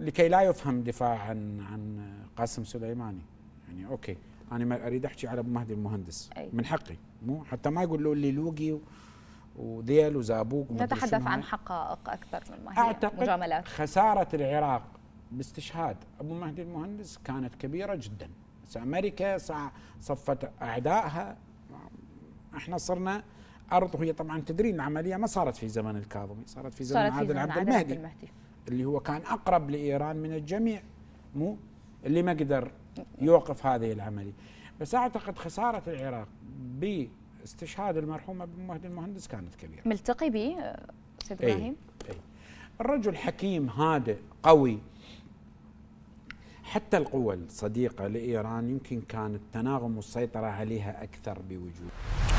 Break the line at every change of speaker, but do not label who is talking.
لكي لا يفهم دفاع عن عن قاسم سليماني يعني اوكي انا ما اريد احكي على ابو مهدي المهندس أي. من حقي مو حتى ما يقولوا لي لوقي وديل وزابوق نتحدث عن
حقائق اكثر من هي أعتقد مجاملات
خساره العراق باستشهاد ابو مهدي المهندس كانت كبيره جدا امريكا صفت اعدائها احنا صرنا ارض وهي طبعا تدرين العمليه ما صارت في زمن الكاظمي صارت في زمن صارت عادل عبد المهدي, المهدي. اللي هو كان اقرب لايران من الجميع مو اللي ما قدر يوقف هذه العمليه بس اعتقد خساره العراق باستشهاد المرحوم ابو مهدي المهندس كانت كبيره
ملتقي به
استاذ آه، إيه، ابراهيم أي. أي. الرجل حكيم هادئ قوي حتى القوى الصديقه لايران يمكن كانت تناغم السيطره عليها اكثر بوجود